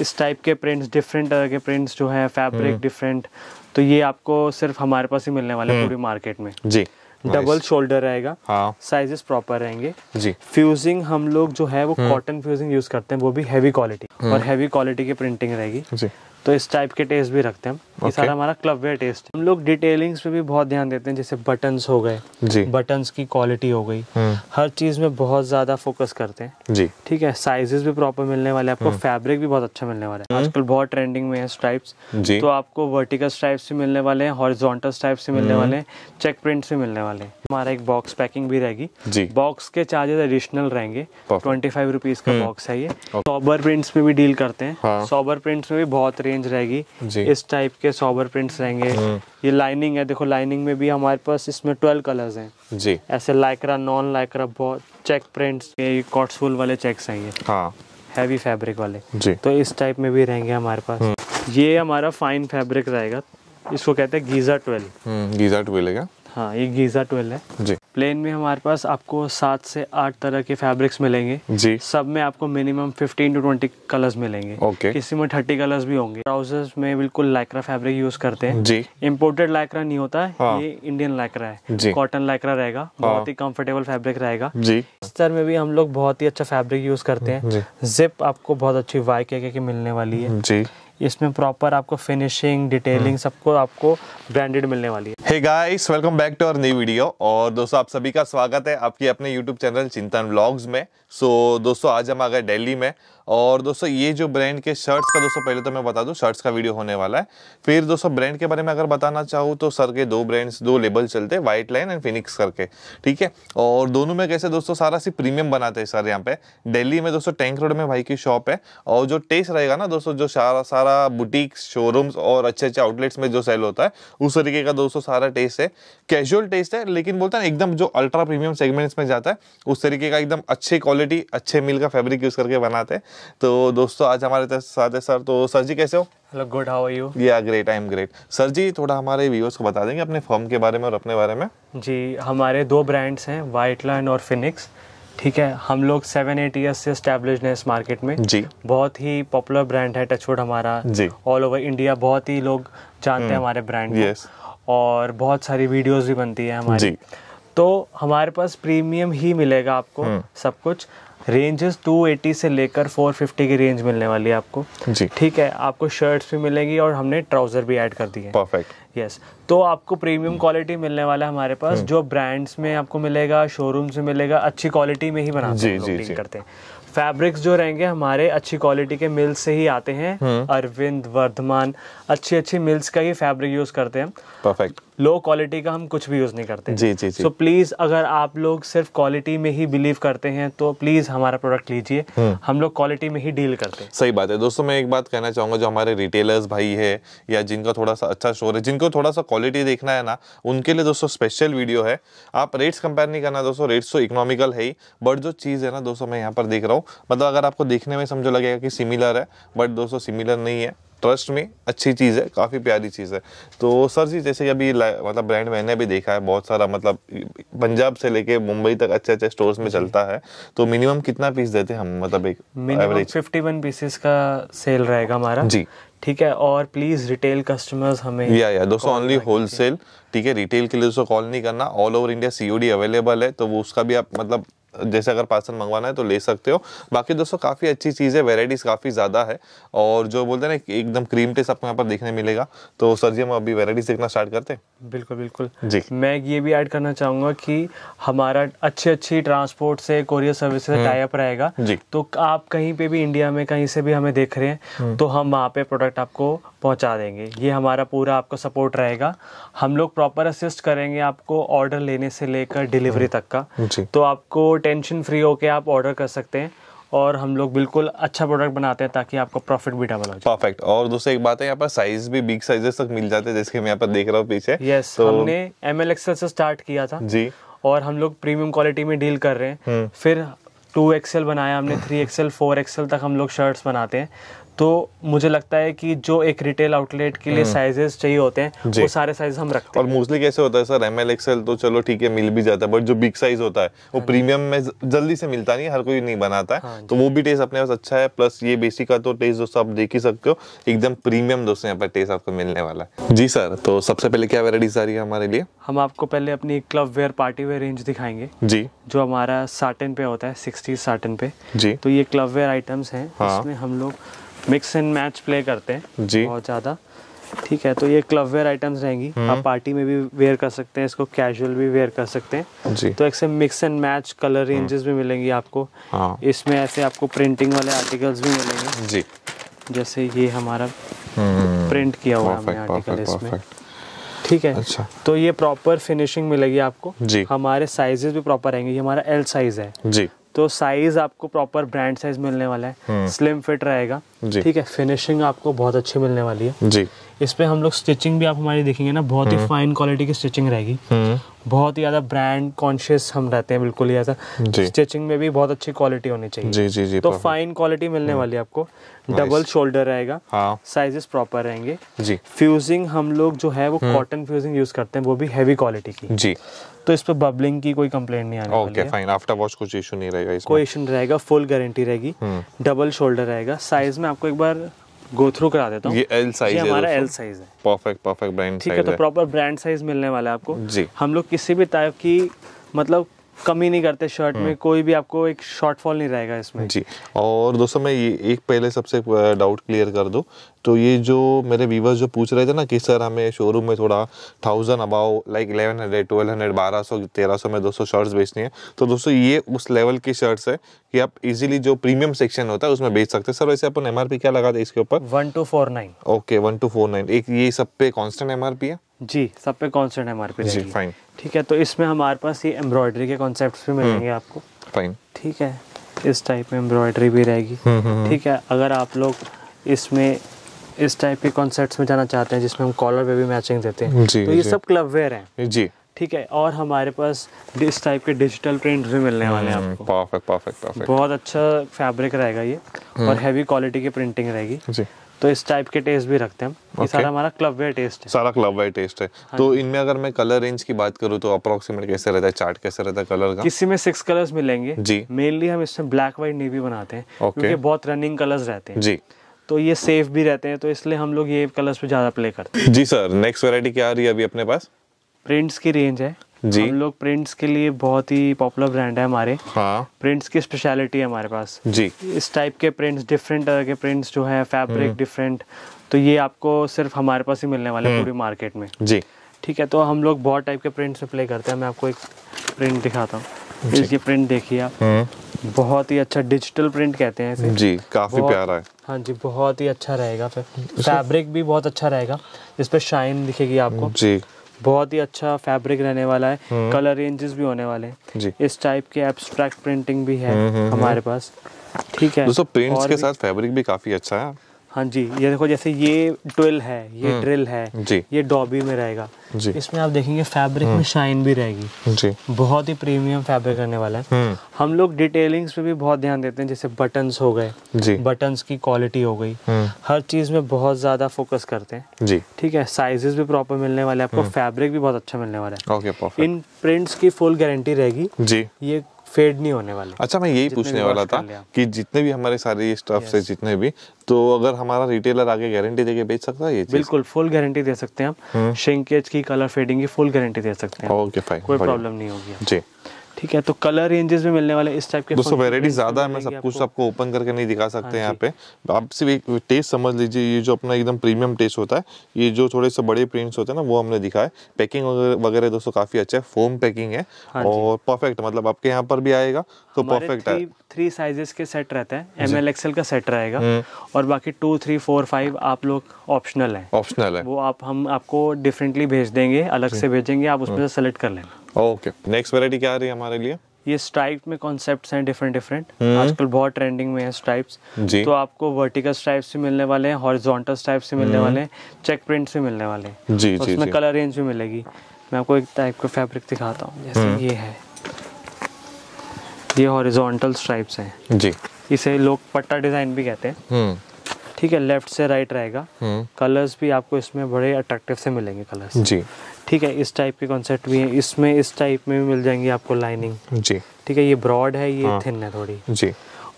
इस टाइप के prints different तरह के प्रिंट्स जो हैं फैब्रिक हम्म। डिफरेंट तो ये आपको सिर्फ हमारे पास ही मिलने वाले हम्म। पूरी मार्केट में जी डबल शोल्डर रहेगा साइजेस हाँ। प्रॉपर रहेंगे जी फ्यूजिंग हम लोग जो है वो कॉटन फ्यूजिंग यूज करते हैं वो भी हैवी क्वालिटी और हैवी हम्म। क्वालिटी की प्रिंटिंग रहेगी जी तो इस टाइप के टेस्ट भी रखते हैं ये okay. सारा हमारा क्लब वेयर टेस्ट हम लोग डिटेलिंग्स पे भी बहुत ध्यान देते हैं जैसे बटन्स हो गए बटन्स की क्वालिटी हो गई हम्म। हर चीज में बहुत ज्यादा फोकस करते हैं जी ठीक है साइजेस भी प्रॉपर मिलने वाले आपको फैब्रिक हम्म। भी बहुत अच्छा मिलने वाला है हम्म। आजकल बहुत ट्रेंडिंग में है स्ट्राइप्स तो आपको वर्टिकल स्ट्राइप्स भी मिलने वाले हैं हॉरिजॉन्टल स्ट्राइप्स भी मिलने वाले हैं चेक प्रिंट्स भी मिलने वाले हैं हमारा एक बॉक्स पैकिंग भी रहेगी बॉक्स के चार्जेस एडिशनल रहेंगे ट्वेंटी फाइव रुपीज का बॉक्स है ये सॉबर प्रिंट्स में भी डील करते हैं सॉबर हाँ। प्रिंट्स में भी बहुत रेंज रेंज रहेगी इस टाइप के सॉबर प्रिंट्स रहेंगे हम्म। ये लाइनिंग है देखो लाइनिंग में भी हमारे पास इसमें ट्वेल्व कलर्स हैं जी ऐसे लाइकरा नॉन लाइक्रा बहुत चेक प्रिंट्स ये कॉट्सफुल वाले चेक्स हैं ये हैवी हाँ। फैब्रिक वाले जी तो इस टाइप में भी रहेंगे हमारे पास हम्म। ये हमारा फाइन फैब्रिक रहेगा इसको कहते हैं गीजा ट्वेल्व गीजा ट्वेल्व है हाँ ये गीजा ट्वेल्व है जी प्लेन में हमारे पास आपको सात से आठ तरह के फैब्रिक्स मिलेंगे जी सब में आपको minimum fifteen to twenty colours मिलेंगे ओके किसी में थर्टी कलर्स भी होंगे ट्राउजर्स में बिल्कुल लाइक्रा फैब्रिक यूज करते हैं जी इम्पोर्टेड लाइक्रा नहीं होता है हाँ। ये इंडियन लाइक्रा है कॉटन लाइक्रा रहेगा हाँ। बहुत ही कम्फर्टेबल फैब्रिक रहेगा जी स्तर में भी हम लोग बहुत ही अच्छा फैब्रिक यूज करते हैं जिप आपको बहुत अच्छी वाई के, के मिलने वाली है जी इसमें प्रॉपर आपको फिनिशिंग डिटेलिंग हाँ। सबको आपको ब्रांडेड मिलने वाली है hey guys welcome back to our new video और दोस्तों आप सभी का स्वागत है आपके अपने यूट्यूब चैनल चिंतन व्लॉग्स में सो so, दोस्तों आज हम आ गए दिल्ली में और दोस्तों ये जो ब्रांड के शर्ट्स का दोस्तों पहले तो मैं बता दूं शर्ट्स का वीडियो होने वाला है फिर दोस्तों ब्रांड के बारे में अगर बताना चाहूँ तो सर के दो ब्रांड्स दो लेबल चलते हैं वाइट लाइन एंड फिनिक्स करके ठीक है और दोनों में कैसे दोस्तों सारा सी प्रीमियम बनाते हैं सर यहाँ पे डेली में दोस्तों टैंक रोड में भाई की शॉप है और जो टेस्ट रहेगा ना दोस्तों जो सारा सारा बुटीक्स शोरूम्स और अच्छे अच्छे आउटलेट्स में जो सेल होता है उस तरीके का दोस्तों सारा टेस्ट है कैजुअल टेस्ट है लेकिन बोलता है एकदम जो अल्ट्रा प्रीमियम सेगमेंट्स में जाता है उस तरीके का एकदम अच्छे क्वालिटी क्वालिटी अच्छे मिल का फैब्रिक यूज़ करके बनाते हैं तो दोस्तों आज हमारे साथ है सर तो सर जी कैसे हो hello good how are you yeah great I am great sir ji थोड़ा हमारे व्यूअर्स को बता देंगे अपने फॉर्म के बारे में और अपने बारे में जी हमारे दो ब्रांड्स हैं वाइट लाइन और फिनिक्स ठीक है हम लोग सेवन एट ईयर्स से स्टैब्लिश हैं इस मार्केट में जी बहुत ही पॉपुलर ब्रांड है टचवुड हमारा जी ऑल ओवर इंडिया बहुत ही लोग जानते हैं हम्म। हमारे ब्रांड को और बहुत सारी वीडियोस भी बनती है हमारी तो हमारे पास प्रीमियम ही मिलेगा आपको हम्म। सब कुछ रेंजेस 280 से लेकर 450 की रेंज मिलने वाली है आपको जी ठीक है आपको शर्ट्स भी मिलेगी और हमने ट्राउजर भी ऐड कर दिए परफेक्ट यस तो आपको प्रीमियम क्वालिटी मिलने वाला है हमारे पास हम्म। जो ब्रांड्स में आपको मिलेगा शोरूम से मिलेगा अच्छी क्वालिटी में ही बनाते हैं करते हैं फैब्रिक्स जो रहेंगे हमारे अच्छी क्वालिटी के मिल्स से ही आते हैं हम्म। अरविंद वर्धमान अच्छी अच्छी मिल्स का ही फैब्रिक यूज करते हैं परफेक्ट लो क्वालिटी का हम कुछ भी यूज़ नहीं करते जी जी जी सो so, प्लीज़ अगर आप लोग सिर्फ क्वालिटी में ही बिलीव करते हैं तो प्लीज़ हमारा प्रोडक्ट लीजिए हम्म। हम लोग क्वालिटी में ही डील करते हैं सही बात है दोस्तों मैं एक बात कहना चाहूँगा जो हमारे रिटेलर्स भाई है या जिनका थोड़ा सा अच्छा शोर है जिनको थोड़ा सा क्वालिटी देखना है ना उनके लिए दोस्तों स्पेशल वीडियो है आप रेट्स कंपेयर नहीं करना दोस्तों रेट्स तो इकोनॉमिकल है ही बट जो चीज़ है ना दोस्तों मैं यहाँ पर देख रहा हूँ मतलब अगर आपको देखने में समझो लगेगा कि सिमिलर है बट दोस्तों सिमिलर नहीं है ट्रस्ट में अच्छी चीज़ है काफ़ी प्यारी चीज़ है तो सर जी जैसे अभी मतलब ब्रांड मैंने भी देखा है बहुत सारा मतलब पंजाब से लेके मुंबई तक अच्छे अच्छे स्टोर्स में चलता है तो मिनिमम कितना पीस देते हैं हम मतलब एक एवरेज फिफ्टी वन पीसेस का सेल रहेगा हमारा जी ठीक है और प्लीज रिटेल कस्टमर्स हमें या या दोस्तों ओनली होलसेल ठीक है रिटेल के लिए दोस्तों कॉल नहीं करना all over India COD available है तो वो उसका भी आप मतलब जैसे अगर पार्सल मंगवाना है तो ले सकते हो बाकी दोस्तों काफ़ी अच्छी चीज़ है वेराइटीज़ काफ़ी ज़्यादा है और जो बोलते हैं ना एकदम क्रीम टेस्ट आपको यहाँ पर देखने मिलेगा तो सर जी हम अभी वेराइटीज़ देखना स्टार्ट करते हैं बिल्कुल बिल्कुल जी मैं ये भी ऐड करना चाहूँगा कि हमारा अच्छी अच्छी ट्रांसपोर्ट से कोरियर सर्विस से टाइप हम्म। रहेगा जी तो आप कहीं पर भी इंडिया में कहीं से भी हमें देख रहे हैं हम्म। तो हम वहाँ पर प्रोडक्ट आपको पहुँचा देंगे ये हमारा पूरा आपका सपोर्ट रहेगा हम लोग प्रॉपर असिस्ट करेंगे आपको ऑर्डर लेने से लेकर डिलीवरी हम्म। तक का तो आपको टेंशन फ्री होकर आप ऑर्डर कर सकते हैं और हम लोग बिल्कुल अच्छा प्रोडक्ट बनाते हैं ताकि आपको प्रॉफिट भी डबल हो जाए परफेक्ट और दूसरी एक बात है यहाँ पर साइज भी बिग साइजेस तक मिल जाते हैं जैसे मैं यहाँ पर देख रहा हूँ पीछे यस yes, तो... हमने एम एल एक्सएल से स्टार्ट किया था जी और हम लोग प्रीमियम क्वालिटी में डील कर रहे हैं हम्म। फिर टू एक्सएल बनाया हमने थ्री एक्सएल फोर एक्सएल तक हम लोग शर्ट्स बनाते हैं तो मुझे लगता है कि जो एक रिटेल आउटलेट के लिए साइजेस हम्म। चाहिए होते हैं वो सारे साइज हम रखते हैं और मोस्टली कैसे होता है सर एम एल एक्सएल तो चलो ठीक है मिल भी जाता है बट जो बिग साइज होता है वो प्रीमियम हाँ में जल्दी से मिलता नहीं हर कोई नहीं बनाता है हाँ तो वो भी टेस्ट अपने पास अच्छा है प्लस ये बेसिक का तो टेस्ट दोस्तों आप देख ही सकते हो एकदम प्रीमियम दोस्तों यहाँ पर टेस्ट आपको मिलने वाला है जी सर तो सबसे पहले क्या वेराइटीज आ रही है हमारे लिए हम आपको पहले अपनी club wear party wear range दिखाएंगे जी जो हमारा साटन पे होता है सिक्सटी साटन पे जी तो ये क्लब वेयर आइटम्स है इसमें हम लोग मिक्स एंड मैच प्ले करते हैं जी बहुत ज़्यादा ठीक है तो ये क्लब वेयर आइटम्स रहेंगी हम्म। आप पार्टी में भी वेयर कर सकते हैं इसको कैजुअल भी वेयर कर सकते हैं जी तो ऐसे mix and match colour ranges भी मिलेंगी आपको हाँ। इसमें ऐसे आपको प्रिंटिंग वाले आर्टिकल्स भी मिलेंगे जी जैसे ये हमारा प्रिंट हम्म। किया हुआ है आर्टिकल इसमें ठीक है अच्छा तो ये प्रॉपर फिनिशिंग मिलेगी आपको जी हमारे साइजेस भी प्रॉपर रहेंगे ये हमारा एल साइज है जी तो साइज आपको प्रॉपर ब्रांड साइज मिलने वाला है स्लिम हम्म। फिट रहेगा ठीक है फिनिशिंग आपको बहुत अच्छी मिलने वाली है जी इस पे हम लोग स्टिचिंग भी आप हमारी देखेंगे ना बहुत ही फाइन हम्म। क्वालिटी की स्टिचिंग रहेगी हम्म। बहुत ही ज़्यादा ब्रांड कॉन्शियस हम रहते हैं बिल्कुल ही ऐसा स्टिचिंग में भी बहुत अच्छी क्वालिटी होनी चाहिए जी जी जी तो फाइन क्वालिटी मिलने हम्म। वाली है आपको डबल शोल्डर रहेगा साइजेस हाँ। प्रॉपर रहेंगे जी फ्यूजिंग हम लोग जो है वो कॉटन फ्यूजिंग यूज करते हैं वो भी हैवी क्वालिटी की जी तो इस पर बबलिंग की कोई कंप्लेंट नहीं आने वाली है फाइन आफ्टर वॉश कुछ इशू नहीं रहेगा इसमें कोई इशू नहीं रहेगा फुल गारंटी रहेगी डबल शोल्डर रहेगा साइज में आपको एक बार गो थ्रू करा देता हूँ ये एल साइज है हमारा एल साइज है परफेक्ट परफेक्ट ब्रांड ठीक है तो प्रॉपर ब्रांड साइज मिलने वाला है आपको जी हम लोग किसी भी टाइप की मतलब कमी नहीं करते शर्ट में हम्म। कोई भी आपको एक शॉर्टफॉल नहीं रहेगा इसमें जी और दोस्तों मैं ये एक पहले सबसे डाउट क्लियर कर दूँ तो ये जो मेरे व्यूवर्स जो पूछ रहे थे ना कि सर हमें शोरूम में थोड़ा thousand above like eleven hundred twelve hundred बारह सौ तेरह सौ में दो सौ शर्ट्स बेचनी है तो दोस्तों ये उस लेवल की शर्ट्स है कि आप इजीली जो प्रीमियम सेक्शन होता है उसमें बेच सकते हैं सर वैसे अपन एमआरपी क्या लगा हैं इसके ऊपर one two four nine okay one two four nine एक ये सब पे कॉन्स्टेंट एमआरपी है जी सब पे कॉन्सेंट है हमारे पे जी फाइन ठीक है तो इसमें हमारे पास ये एम्ब्रॉयडरी के कॉन्सेप्ट भी हम्म। मिलेंगे आपको फाइन ठीक है इस टाइप में एम्ब्रॉयडरी भी रहेगी हम्म, हम्म, ठीक है अगर आप लोग इसमें इस टाइप के कॉन्सेप्ट में जाना चाहते हैं जिसमें हम कॉलर पे भी मैचिंग देते हैं जी, तो ये जी. सब क्लब वेयर है जी ठीक है और हमारे पास इस टाइप के डिजिटल प्रिंट भी मिलने वाले हैं आपको परफेक्ट परफेक्ट परफेक्ट बहुत अच्छा फैब्रिक रहेगा ये और हैवी क्वालिटी की प्रिंटिंग रहेगी जी तो इस टाइप के टेस्ट भी रखते हैं हम okay. सारा हमारा क्लब वेयर टेस्ट है सारा क्लब वेयर टेस्ट है हाँ तो इनमें अगर मैं कलर रेंज की बात करूँ तो अप्रोक्सीमेट कैसे रहता है चार्ट कैसे रहता है कलर का किसी में सिक्स कलर्स मिलेंगे जी मेनली हम इसमें ब्लैक व्हाइट नेवी बनाते हैं okay. क्योंकि बहुत रनिंग कलर्स रहते हैं जी तो ये सेफ भी रहते हैं तो इसलिए हम लोग ये कलर्स पे ज़्यादा प्ले करते हैं जी सर नेक्स्ट वेरायटी क्या आ रही है अभी अपने पास प्रिंट्स की रेंज है जी हम लोग प्रिंट्स के लिए बहुत ही पॉपुलर ब्रांड है हमारे हाँ प्रिंट्स की स्पेशलिटी है हमारे पास जी इस टाइप के प्रिंट्स डिफरेंट तरह के प्रिंट्स जो है फैब्रिक डिफरेंट तो ये आपको सिर्फ हमारे पास ही मिलने वाले हम्म। पूरी मार्केट में जी ठीक है तो हम लोग बहुत टाइप के प्रिंट्स में प्ले करते हैं मैं आपको एक प्रिंट दिखाता हूँ ये प्रिंट देखिए आप हम्म। बहुत ही अच्छा डिजिटल प्रिंट कहते हैं इसे जी काफी प्यारा है हाँ जी बहुत ही अच्छा रहेगा फिर फैब्रिक भी बहुत अच्छा रहेगा इस पर शाइन दिखेगी आपको जी बहुत ही अच्छा फैब्रिक रहने वाला है कलर हम्म। रेंजेस भी होने वाले हैं इस टाइप के एब्स्ट्रैक्ट प्रिंटिंग भी है हम्म, हम्म, हमारे पास ठीक है दोस्तों प्रिंट्स के साथ फैब्रिक भी काफी अच्छा है हाँ जी ये देखो जैसे ये ट्विल है ये हम्म। ड्रिल है जी ये डॉबी में रहेगा जी इसमें आप देखेंगे फैब्रिक में हम्म। शाइन भी रहेगी जी बहुत ही प्रीमियम फैब्रिक रहने वाला है हम्म। हम लोग डिटेलिंग्स पे भी बहुत ध्यान देते हैं जैसे बटन्स हो गए जी बटन्स की क्वालिटी हो गई हर चीज में बहुत ज्यादा फोकस करते हैं जी ठीक है साइजेस भी प्रॉपर मिलने वाले आपको फैब्रिक भी बहुत अच्छा मिलने वाला है इन प्रिंट्स की फुल गारंटी रहेगी जी ये फेड नहीं होने वाले अच्छा मैं यही पूछने वाला था कि जितने भी हमारे सारे ये स्टफ्स है जितने भी तो अगर हमारा रिटेलर आगे गारंटी देके बेच सकता है ये बिल्कुल फुल गारंटी दे सकते हैं हम हम्म। शिंकेज की कलर फेडिंग की फुल गारंटी दे सकते हैं ओके फाइन कोई प्रॉब्लम नहीं होगी जी ठीक है तो कलर रेंजेस में मिलने वाले इस टाइप के दोस्तों वेराइटी ज़्यादा है मैं सब कुछ आपको ओपन करके नहीं दिखा सकते हाँ हैं यहाँ पे आप सिर्फ एक टेस्ट समझ लीजिए ये जो अपना एकदम प्रीमियम टेस्ट होता है ये जो थोड़े से बड़े प्रिंट्स होते हैं ना वो हमने दिखा है पैकिंग वगैरह दोस्तों काफ़ी अच्छा है फोम पैकिंग है हाँ और परफेक्ट मतलब आपके यहाँ पर भी आएगा तो परफेक्ट है थ्री साइजेस के सेट रहते हैं एम एल एक्सएल का सेट रहेगा हम्म। और बाकी टू थ्री फोर फाइव आप लोग ऑप्शनल है ऑप्शनल है वो आप हम आपको डिफरेंटली भेज देंगे अलग से भेजेंगे आप उसमें हम्म। से सेलेक्ट कर लेना ओके नेक्स्ट वैरायटी क्या आ रही है हमारे लिए ये स्ट्राइप में कॉन्सेप्ट्स हैं डिफरेंट डिफरेंट हम्म। आजकल बहुत ट्रेंडिंग में है स्ट्राइप्स तो आपको वर्टिकल स्ट्राइप्स भी मिलने वाले हैं हॉरिजॉन्टल स्ट्राइप्स भी मिलने हम्म। वाले हैं चेक प्रिंट्स भी मिलने वाले हैं जी, तो जी, उसमें कलर रेंज भी मिलेगी मैं आपको एक टाइप का फैब्रिक दिखाता हूँ जैसे हम्म। ये है ये हॉरिजॉन्टल स्ट्राइप्स हैं जी इसे लोग पट्टा डिजाइन भी कहते हैं ठीक है लेफ्ट से राइट रहेगा कलर्स भी आपको इसमें बड़े अट्रैक्टिव से मिलेंगे कलर्स जी ठीक है इस टाइप के कॉन्सेप्ट भी हैं इसमें इस टाइप में भी मिल जाएंगी आपको लाइनिंग जी ठीक है ये ब्रॉड है ये हाँ। थिन है थोड़ी जी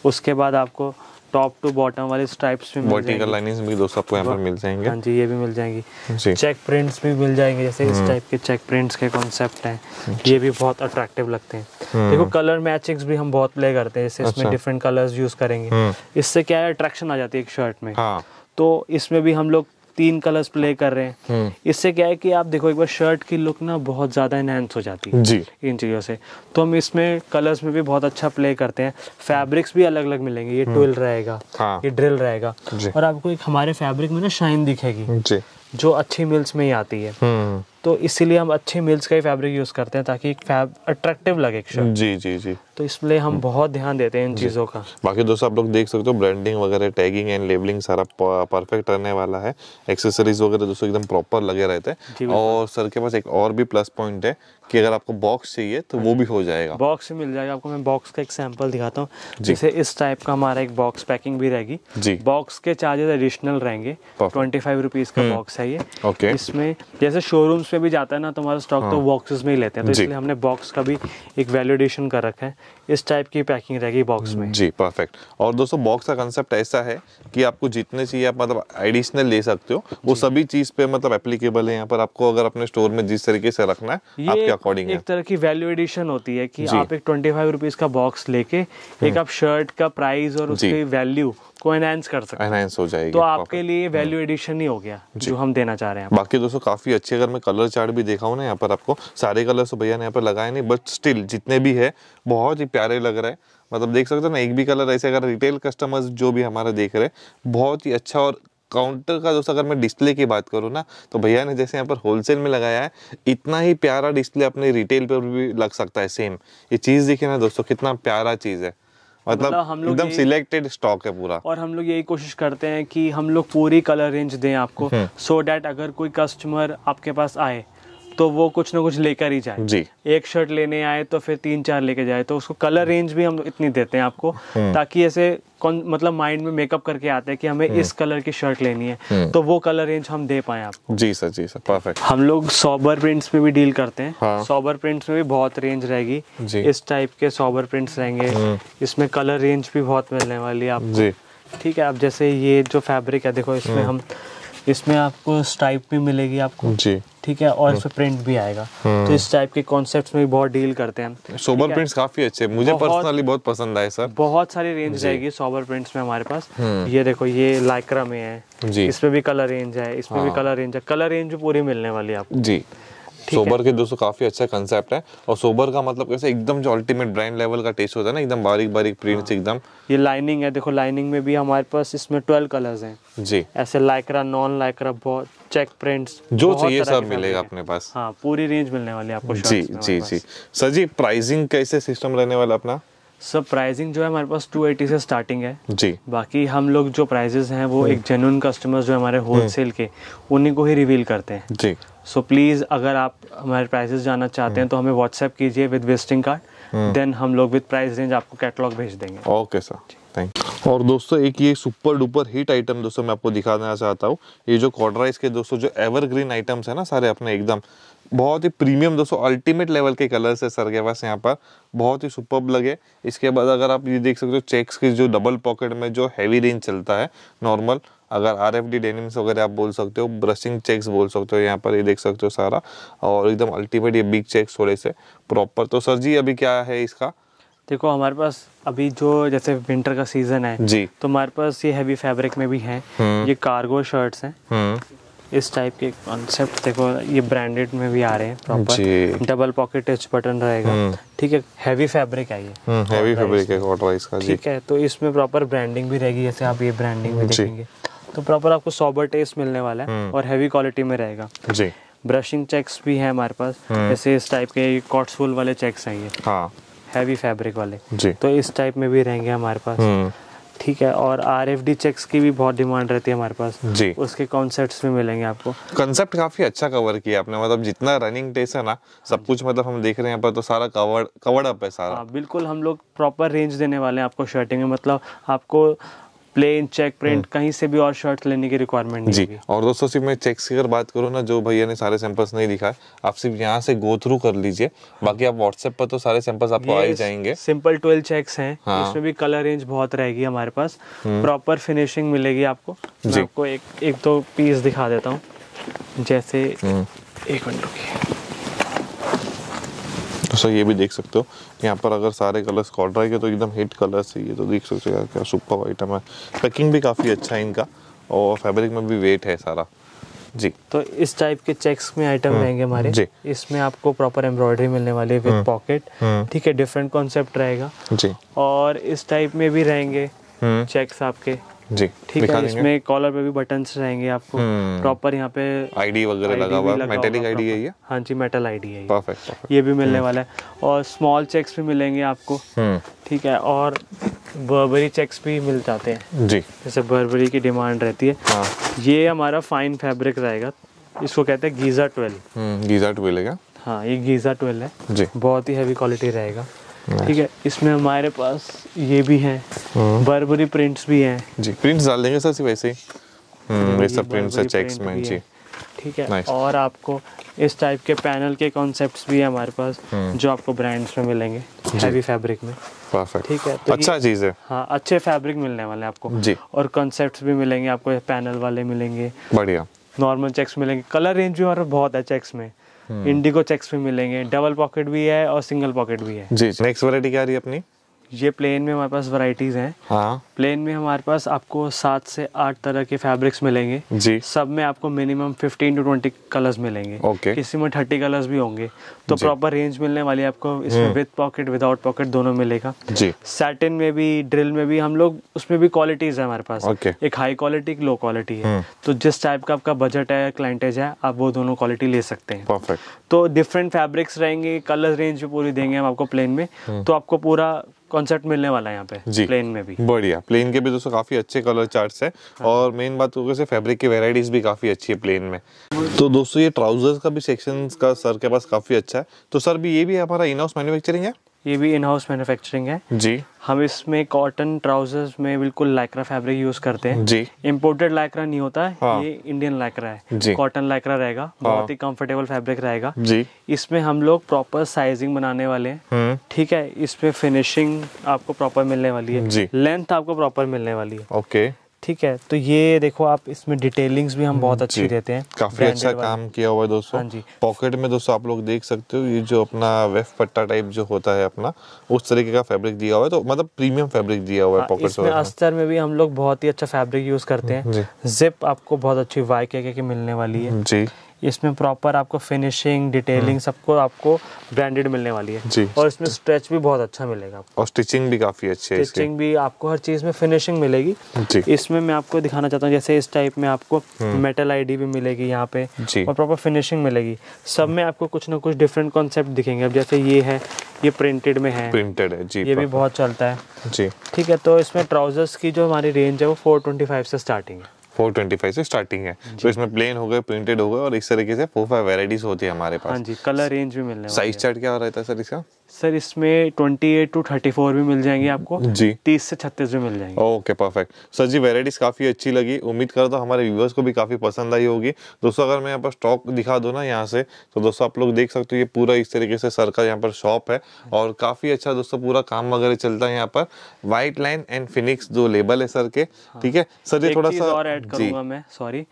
उसके बाद आपको टॉप टू बॉटम वाले स्ट्राइप्स भी वर्टिकल लाइनिंग्स भी दोस्तों आपको यहाँ पर मिल जाएंगे हाँ जी ये भी मिल जाएंगी चेक प्रिंट्स भी मिल जाएंगे जैसे इस टाइप हम्म। के चेक प्रिंट्स के कॉन्सेप्ट हैं ये भी बहुत अट्रैक्टिव लगते हैं हम्म। देखो कलर मैचिंग्स भी हम बहुत प्ले करते हैं जैसे इसमें डिफरेंट कलर्स यूज करेंगे हम्म। इससे क्या है अट्रैक्शन आ जाती है एक शर्ट में हाँ। तो इसमें भी हम लोग तीन कलर्स प्ले कर रहे हैं हम्म। इससे क्या है कि आप देखो एक बार शर्ट की लुक ना बहुत ज़्यादा एनहेंस हो जाती है जी इन चीज़ों से तो हम इसमें कलर्स में भी बहुत अच्छा प्ले करते हैं फैब्रिक्स भी अलग अलग मिलेंगे ये ट्विल हम्म। रहेगा हाँ। ये ड्रिल रहेगा और आपको एक हमारे फैब्रिक में ना शाइन दिखेगी जो अच्छी मिल्स में ही आती है हम्म। तो इसीलिए हम अच्छे मिल्स का ही फैब्रिक यूज़ करते हैं ताकि फैब अट्रैक्टिव लगे शर्ट जी जी जी तो इसलिए हम हम्म। बहुत ध्यान देते हैं इन चीज़ों का बाकी दोस्तों आप लोग देख सकते हो ब्रांडिंग वगैरह टैगिंग एंड लेबलिंग सारा परफेक्ट रहने वाला है एक्सेसरीज वगैरह दोस्तों एकदम प्रॉपर लगे रहते हैं और सर के पास एक और भी प्लस पॉइंट है कि अगर आपको बॉक्स चाहिए तो वो भी हो जाएगा बॉक्स मिल जाएगा आपको मैं बॉक्स का एक सैंपल दिखाता हूँ जैसे इस टाइप का हमारा एक बॉक्स पैकिंग भी रहेगी जी बॉक्स के चार्जेस एडिशनल रहेंगे ट्वेंटी फाइव रुपीज़ का बॉक्स हम्म। है ये ओके इसमें जैसे शोरूम उस पर भी जाता है ना तो हमारा स्टॉक तो हाँ। तो बॉक्सेस में ही लेते हैं तो इसलिए हमने बॉक्स का भी एक वैल्यूडेशन कर रखा है इस टाइप की पैकिंग रहेगी बॉक्स में जी परफेक्ट और दोस्तों बॉक्स का कंसेप्ट ऐसा है कि आपको जितने चाहिए आप मतलब एडिशनल ले सकते हो वो सभी चीज पे मतलब एप्लीकेबल है यहाँ पर आपको अगर अपने स्टोर में जिस तरीके से रखना है ये आपके अकॉर्डिंग एक तरह की वैल्यू एडिशन होती है की आप एक ट्वेंटी का बॉक्स लेके हम्म। एक आप शर्ट का प्राइस और उसकी वैल्यू को एनहेंस कर सकते हैं एनहेंस हो जाएगी तो आपके लिए वैल्यू एडिशन ही हो गया जो हम देना चाह रहे हैं बाकी दोस्तों काफ़ी अच्छे अगर मैं कलर चार्ट भी देखा हूँ ना यहाँ पर आपको सारे कलर्स तो भैया ने यहाँ पर लगाए नहीं बट स्टिल जितने भी है बहुत ही प्यारे लग रहे हैं मतलब देख सकते हो ना एक भी कलर ऐसे अगर रिटेल कस्टमर्स जो भी हमारा देख रहे हैं बहुत ही अच्छा और काउंटर का दोस्तों अगर मैं डिस्प्ले की बात करूँ ना तो भैया ने जैसे यहाँ पर होलसेल में लगाया है इतना ही प्यारा डिस्प्ले अपने रिटेल पर भी लग सकता है सेम ये चीज़ देखिए ना दोस्तों कितना प्यारा चीज़ है मतलब, मतलब हम लोग एकदम सिलेक्टेड स्टॉक है पूरा और हम लोग यही कोशिश करते हैं कि हम लोग पूरी कलर रेंज दें आपको सो हम्म। so डैट अगर कोई कस्टमर आपके पास आए तो वो कुछ ना कुछ लेकर ही जाए जी एक शर्ट लेने आए तो फिर तीन चार लेके जाए तो उसको कलर रेंज भी हम इतनी देते हैं आपको हम्म। ताकि ऐसे कौन मतलब माइंड में मेकअप करके आते हैं कि हमें हम्म। इस कलर की शर्ट लेनी है हम्म। तो वो कलर रेंज हम दे पाए आपको जी सर जी सर परफेक्ट हम लोग सोबर प्रिंट्स में भी डील करते हैं हाँ। सोबर प्रिंट्स में भी बहुत रेंज रहेगी इस टाइप के सोबर प्रिंट्स रहेंगे इसमें कलर रेंज भी बहुत मिलने वाली है आपको ठीक है आप जैसे ये जो फैब्रिक है देखो इसमें हम इसमें आपको स्ट्राइप भी मिलेगी आपको जी ठीक है और हम्म। इसमें प्रिंट भी आएगा हम्म। तो इस टाइप के कॉन्सेप्ट में बहुत डील करते हैं सोबर प्रिंट्स काफी अच्छे मुझे पर्सनली बहुत पसंद आए सर बहुत सारी रेंज जाएगी सोबर प्रिंट्स में हमारे पास हम्म। ये देखो ये लाइक्रा में है इसमें भी कलर हाँ। रेंज है इसमें भी कलर रेंज है कलर रेंज पूरी मिलने वाली है आपको जी सोबर के दोस्तों काफी अच्छा कंसेप्ट है और सोबर का मतलब कैसे एकदम जो अल्टीमेट ब्रांड लेवल का टेस्ट होता है ना एकदम बारीक बारीक प्रिंट्स एकदम ये लाइनिंग है देखो लाइनिंग में भी हमारे पास इसमें ट्वेल्व कलर्स हैं जी ऐसे लाइक्रा नॉन लाइक्रा बहुत चेक प्रिंट्स जो चाहिए सब मिलेगा अपने पास हाँ पूरी रेंज मिलने वाली है आपको जी जी जी सर जी प्राइसिंग कैसे सिस्टम रहने वाला अपना सर प्राइसिंग जो है हमारे पास 280 से स्टार्टिंग है जी बाकी हम लोग जो प्राइजेस हैं वो एक जेन्यून हम्म। कस्टमर्स जो हमारे होलसेल हम्म। के उन्हीं को ही रिवील करते हैं जी सो so, प्लीज़ अगर आप हमारे प्राइजेस जानना चाहते हैं तो हमें व्हाट्सएप कीजिए विद विस्टिंग कार्ड देन हम लोग विद प्राइस रेंज आपको कैटलॉग भेज देंगे ओके सर थैंक और दोस्तों एक ये सुपर डुपर हिट आइटम दोस्तों मैं आपको दिखा देना चाहता हूँ ये जो कॉर्डराइज के दोस्तों जो एवरग्रीन आइटम्स है ना सारे अपने एकदम बहुत ही प्रीमियम दोस्तों अल्टीमेट लेवल के कलर्स है सर के पास यहाँ पर बहुत ही सुपर लगे इसके बाद अगर आप ये देख सकते हो चेक्स की जो डबल पॉकेट में जो हैवी रेंज चलता है नॉर्मल अगर आर एफ डी डेनिम्स वगैरह आप बोल सकते हो ब्रशिंग चेक्स बोल सकते हो यहाँ पर ये देख सकते हो सारा और एकदम अल्टीमेट ये बिग चेक्स थोड़े से प्रॉपर तो सर जी अभी क्या है इसका देखो हमारे पास अभी जो जैसे विंटर का सीजन है जी तो हमारे पास ये हैवी फैब्रिक में भी है हम्म। ये कार्गो शर्ट्स हैं हम्म। इस टाइप के कॉन्सेप्ट देखो ये ब्रांडेड में भी आ रहे हैं proper double pocket touch button रहेगा हम्म। ठीक है हैवी फैब्रिक है ये हैवी हम्म, फैब्रिक है कॉटराइज जी ठीक है तो इसमें प्रॉपर ब्रांडिंग भी रहेगी जैसे आप ये ब्रांडिंग में देखेंगे तो प्रॉपर आपको सॉबर टेस्ट मिलने वाला है हम्म। और हैवी क्वालिटी में रहेगा जी ब्रशिंग चेक्स भी है हमारे पास जैसे इस टाइप के कॉट्सफुल वाले चेक्स हैं ये हाँ। हैवी फैब्रिक वाले जी तो इस टाइप में भी रहेंगे हमारे पास ठीक है और आर एफ डी चेक्स की भी बहुत डिमांड रहती है हमारे पास जी उसके कॉन्सेप्ट भी मिलेंगे आपको कॉन्सेप्ट काफी अच्छा कवर किया आपने मतलब जितना रनिंग टेस्ट है ना सब कुछ मतलब हम देख रहे हैं पर तो सारा कवर कवर्ड अप है सारा आ, हाँ, बिल्कुल हम लोग प्रॉपर रेंज देने वाले हैं आपको शर्टिंग में मतलब आपको प्लेन चेक प्रिंट कहीं से भी और शर्ट लेने की रिक्वायरमेंट नहीं जी और दोस्तों सिर्फ मैं चेक की अगर बात करूँ ना जो भैया ने सारे सैंपल्स नहीं दिखा आप सिर्फ यहाँ से गो थ्रू कर लीजिए बाकी आप व्हाट्सएप पर तो सारे सैंपल्स आपको आ ही जाएंगे सिंपल ट्वेल्व चेक है हाँ। इसमें भी कलर रेंज बहुत रहेगी हमारे पास प्रॉपर हम्म। फिनिशिंग मिलेगी आपको मैं आपको एक एक दो पीस दिखा देता हूँ जैसे हम्म। एक मिनट रुकी दोस्तों ये भी देख सकते हो यहाँ पर अगर सारे कलर्स कॉल रहे तो एकदम हिट कलर्स है ये तो देख सकते हो यार क्या सुपर आइटम है पैकिंग भी काफ़ी अच्छा है इनका और फैब्रिक में भी वेट है सारा जी तो इस टाइप के चेक्स में आइटम हम्म। रहेंगे हमारे जी इसमें आपको प्रॉपर एम्ब्रॉयडरी मिलने वाली है विद पॉकेट हम्म। हम्म। ठीक है डिफरेंट कॉन्सेप्ट रहेगा जी और इस टाइप में भी रहेंगे चेक्स आपके जी ठीक है इसमें कॉलर पे भी रहेंगे आपको प्रॉपर हम्म। यहाँ पे आईडी वगैरह लगा हुआ है मेटेलिक आईडी है ये हाँ जी मेटल आईडी है परफेक्ट ये भी मिलने हम्म। वाला है और स्मॉल चेक्स भी मिलेंगे आपको हम्म। ठीक है और बर्बरी चेक्स भी मिल जाते हैं जी जैसे बर्बरी की डिमांड रहती है हाँ। ये हमारा फाइन फैब्रिक रहेगा इसको कहते हैं गीजा ट्वेल्व गीजा ट्वेल्व है हाँ ये गीजा ट्वेल्व है जी बहुत ही हैवी क्वालिटी रहेगा ठीक है इसमें हमारे पास ये भी है बर्बरी प्रिंट्स भी हैं जी प्रिंट्स डाल देंगे सर वैसे ही हम्म, हाँ, ये सब प्रिंट्स है चेक्स में जी ठीक है और आपको इस टाइप के पैनल के कॉन्सेप्ट्स भी है हमारे पास हम्म। जो आपको ब्रांड्स में मिलेंगे हैवी फैब्रिक में परफेक्ट ठीक है तो अच्छा चीज है हाँ अच्छे फैब्रिक मिलने वाले हैं आपको जी और कॉन्सेप्ट्स भी मिलेंगे आपको पैनल वाले मिलेंगे बढ़िया नॉर्मल चेक्स मिलेंगे कलर रेंज भी हमारा बहुत है चेक्स में इंडिगो चेक्स भी मिलेंगे डबल पॉकेट भी है और सिंगल पॉकेट भी है जी नेक्स्ट वैरायटी क्या रही है अपनी ये प्लेन में हमारे पास वराइटीज हैं हाँ प्लेन में हमारे पास आपको सात से आठ तरह के फैब्रिक्स मिलेंगे जी सब में आपको minimum fifteen to twenty colours मिलेंगे ओके किसी में थर्टी कलर्स भी होंगे तो प्रॉपर रेंज मिलने वाली है आपको इसमें विद पॉकेट विदाउट पॉकेट दोनों मिलेगा जी सैटिन में भी ड्रिल में भी हम लोग उसमें भी क्वालिटीज है हमारे पास ओके एक हाई क्वालिटी एक लो क्वालिटी है हम्म। तो जिस टाइप का आपका बजट है क्लाइंटेज है आप वो दोनों क्वालिटी ले सकते हैं परफेक्ट तो डिफरेंट फैब्रिक्स रहेंगे कलर रेंज भी पूरी देंगे हम आपको प्लेन में हम्म। तो आपको पूरा कॉन्सेप्ट मिलने वाला है यहाँ पे जी प्लेन में भी बढ़िया प्लेन के भी दोस्तों काफी अच्छे कलर चार्ट है हाँ। और मेन बात तो से फैब्रिक की वेराइटीज भी काफी अच्छी है प्लेन में तो दोस्तों ये ट्राउजर्स का भी सेक्शन का सर के पास काफी अच्छा है तो सर भी ये भी हमारा इन हाउस मैन्युफैक्चरिंग है ये भी इन हाउस मैन्युफैक्चरिंग है जी हम इसमें कॉटन ट्राउजर्स में बिल्कुल लाइक्रा फैब्रिक यूज करते हैं जी इम्पोर्टेड लाइक्रा नहीं होता है हाँ। ये इंडियन लाइक्रा है कॉटन लाइक्रा रहेगा हाँ। बहुत ही कंफर्टेबल फैब्रिक रहेगा जी इसमें हम लोग प्रॉपर साइजिंग बनाने वाले हैं हम्म। ठीक है इसमें फिनिशिंग आपको प्रॉपर मिलने वाली है जी लेंथ आपको प्रॉपर मिलने वाली है ओके ठीक है तो ये देखो आप इसमें डिटेलिंग्स भी हम बहुत हम्म, अच्छी देते हैं काफी अच्छा काम किया हुआ है दोस्तों हाँ जी पॉकेट में दोस्तों आप लोग देख सकते हो ये जो अपना वेफ पट्टा टाइप जो होता है अपना उस तरीके का फैब्रिक दिया हुआ है तो मतलब प्रीमियम फैब्रिक दिया हुआ है पॉकेट हाँ, इसमें अस्तर में भी हम लोग बहुत ही अच्छा फैब्रिक यूज करते हैं हम्म, जिप आपको बहुत अच्छी वाई के मिलने वाली है जी इसमें प्रॉपर आपको फिनिशिंग डिटेलिंग हम्म। सबको आपको ब्रांडेड मिलने वाली है जी और इसमें स्ट्रेच भी बहुत अच्छा मिलेगा और स्टिचिंग भी काफ़ी अच्छी है स्टिचिंग भी आपको हर चीज़ में फिनिशिंग मिलेगी जी इसमें मैं आपको दिखाना चाहता हूँ जैसे इस टाइप में आपको मेटल हम्म। आईडी भी मिलेगी यहाँ पे और प्रॉपर फिनिशिंग मिलेगी सब में आपको कुछ ना कुछ डिफरेंट कॉन्सेप्ट दिखेंगे अब जैसे ये है ये प्रिंटेड में है प्रिंटेड है जी ये भी बहुत चलता है जी ठीक है तो इसमें ट्राउजर्स की जो हमारी रेंज है वो 425 से स्टार्टिंग है 425 से स्टार्टिंग है तो इसमें प्लेन हो गए प्रिंटेड हो गए और इस तरीके से फोर फाइव वेराइटीज होती है हमारे पास हाँ जी कलर रेंज भी मिल रहा है साइज चार्ट क्या हो रहा है सर इसका सर इसमें 28 टू 34 भी मिल जाएंगे आपको जी 30 से 36 भी मिल जाएंगे okay perfect sir ji varieties काफ़ी अच्छी लगी उम्मीद करता हूँ हमारे व्यूवर्स को भी काफ़ी पसंद आई होगी दोस्तों अगर मैं यहाँ पर स्टॉक दिखा दो ना यहाँ से तो दोस्तों आप लोग देख सकते हो ये पूरा इस तरीके से सर का यहाँ पर शॉप है और काफ़ी अच्छा दोस्तों पूरा काम वगैरह चलता है यहाँ पर व्हाइट लाइन एंड फिनिक्स जो लेबल है सर के हाँ। ठीक है सर ये थोड़ा सा और एड करूंगा मैं सॉरी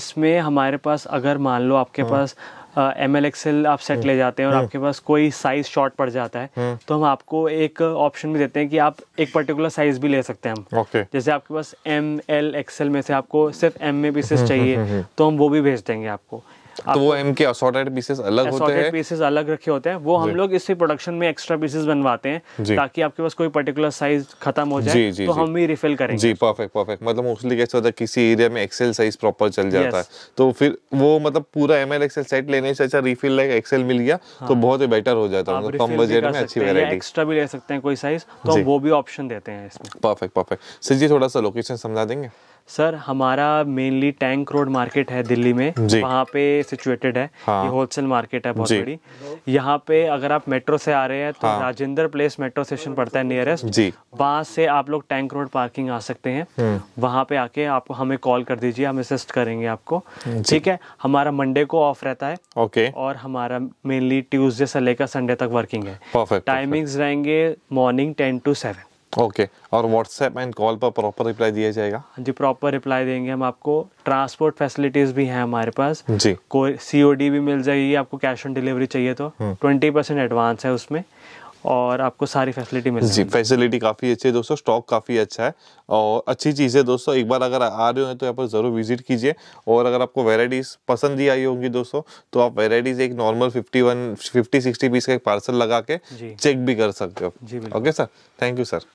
इसमें हमारे पास अगर मान लो आपके हाँ। पास एम एल एक्सएल आप सेट हम्म। ले जाते हैं और हम्म। आपके पास कोई साइज शॉर्ट पड़ जाता है हम्म। तो हम आपको एक ऑप्शन भी देते हैं कि आप एक पर्टिकुलर साइज भी ले सकते हैं हम जैसे आपके पास एम एल एक्सएल में से आपको सिर्फ एम में पीसेस चाहिए तो हम वो भी भेज देंगे आपको तो वो एम के असॉर्टेड पीसेस अलग होते हैं पीसेस अलग रखे होते हैं वो हम लोग इससे प्रोडक्शन में एक्स्ट्रा पीसेस बनवाते हैं ताकि आपके पास कोई पर्टिकुलर साइज खत्म हो जाए जी, जी, तो हम भी रिफिल करें जी परफेक्ट परफेक्ट मतलब मोस्टली कैसे होता है किसी एरिया में एक्सेल साइज प्रॉपर चल जाता है तो फिर वो मतलब पूरा एम एल एक्सेल सेट लेने से अच्छा रिफिल लाइक एक्सेल मिल गया तो हाँ। बहुत ही बेटर हो जाता है कम मतलब बजट में अच्छी वेरायटी एक्स्ट्रा भी ले सकते हैं कोई साइज तो वो भी ऑप्शन देते हैं इसमें परफेक्ट परफेक्ट सर जी थोड़ा सा लोकेशन समझा देंगे सर हमारा मेनली टैंक रोड मार्केट है दिल्ली में वहाँ पे सिचुएटेड है हाँ। ये होलसेल मार्केट है बहुत बड़ी यहाँ पे अगर आप मेट्रो से आ रहे हैं तो हाँ। राजेंद्र प्लेस मेट्रो स्टेशन पड़ता है नियरेस्ट वहाँ से आप लोग टैंक रोड पार्किंग आ सकते हैं हम्म। वहाँ पे आके आपको हमें कॉल कर दीजिए हम असिस्ट करेंगे आपको ठीक है हमारा मंडे को ऑफ रहता है ओके और हमारा मेनली ट्यूजडे से लेकर संडे तक वर्किंग है टाइमिंग्स रहेंगे morning ten to seven okay okay. और व्हाट्सएप एंड कॉल पर प्रॉपर रिप्लाई दिया जाएगा हाँ जी प्रॉपर रिप्लाई देंगे हम आपको ट्रांसपोर्ट फैसिलिटीज भी हैं हमारे पास जी सी सीओडी भी मिल जाएगी आपको कैश ऑन डिलीवरी चाहिए तो ट्वेंटी परसेंट एडवांस है उसमें और आपको सारी फैसिलिटी मिल जी फैसिलिटी काफ़ी अच्छी है दोस्तों स्टॉक काफ़ी अच्छा है और अच्छी चीज़ है दोस्तों एक बार अगर आ रहे हो तो यहाँ पर ज़रूर विजिट कीजिए और अगर आपको वेराइटीज़ पसंद ही आई होंगी दोस्तों तो आप वेराइटीज़ एक normal fifty one fifty sixty piece का एक पार्सल लगा के चेक भी कर सकते हो जी okay sir thank you sir